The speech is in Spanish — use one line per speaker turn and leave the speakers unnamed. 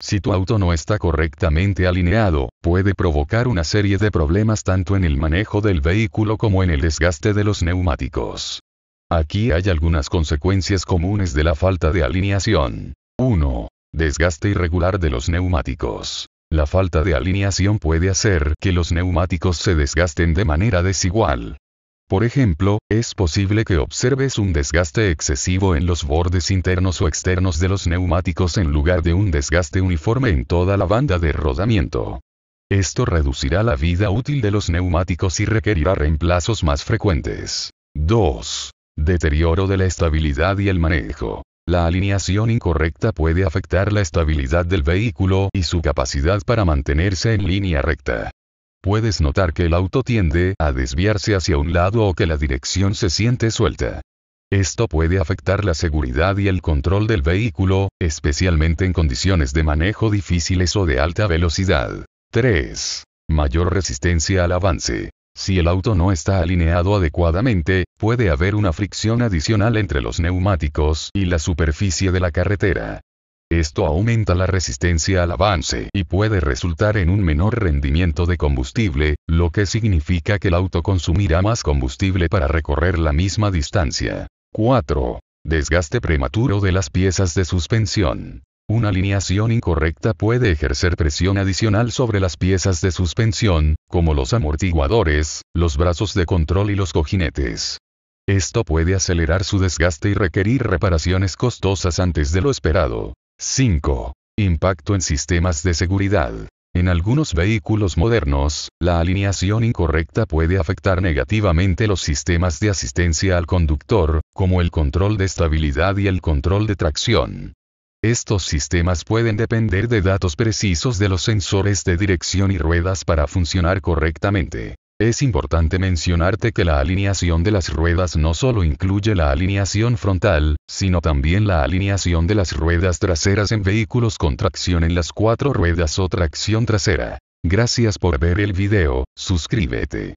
Si tu auto no está correctamente alineado, puede provocar una serie de problemas tanto en el manejo del vehículo como en el desgaste de los neumáticos. Aquí hay algunas consecuencias comunes de la falta de alineación. 1. Desgaste irregular de los neumáticos. La falta de alineación puede hacer que los neumáticos se desgasten de manera desigual. Por ejemplo, es posible que observes un desgaste excesivo en los bordes internos o externos de los neumáticos en lugar de un desgaste uniforme en toda la banda de rodamiento. Esto reducirá la vida útil de los neumáticos y requerirá reemplazos más frecuentes. 2. Deterioro de la estabilidad y el manejo. La alineación incorrecta puede afectar la estabilidad del vehículo y su capacidad para mantenerse en línea recta. Puedes notar que el auto tiende a desviarse hacia un lado o que la dirección se siente suelta. Esto puede afectar la seguridad y el control del vehículo, especialmente en condiciones de manejo difíciles o de alta velocidad. 3. Mayor resistencia al avance. Si el auto no está alineado adecuadamente, puede haber una fricción adicional entre los neumáticos y la superficie de la carretera. Esto aumenta la resistencia al avance y puede resultar en un menor rendimiento de combustible, lo que significa que el auto consumirá más combustible para recorrer la misma distancia. 4. Desgaste prematuro de las piezas de suspensión. Una alineación incorrecta puede ejercer presión adicional sobre las piezas de suspensión, como los amortiguadores, los brazos de control y los cojinetes. Esto puede acelerar su desgaste y requerir reparaciones costosas antes de lo esperado. 5. Impacto en sistemas de seguridad. En algunos vehículos modernos, la alineación incorrecta puede afectar negativamente los sistemas de asistencia al conductor, como el control de estabilidad y el control de tracción. Estos sistemas pueden depender de datos precisos de los sensores de dirección y ruedas para funcionar correctamente. Es importante mencionarte que la alineación de las ruedas no solo incluye la alineación frontal, sino también la alineación de las ruedas traseras en vehículos con tracción en las cuatro ruedas o tracción trasera. Gracias por ver el video, suscríbete.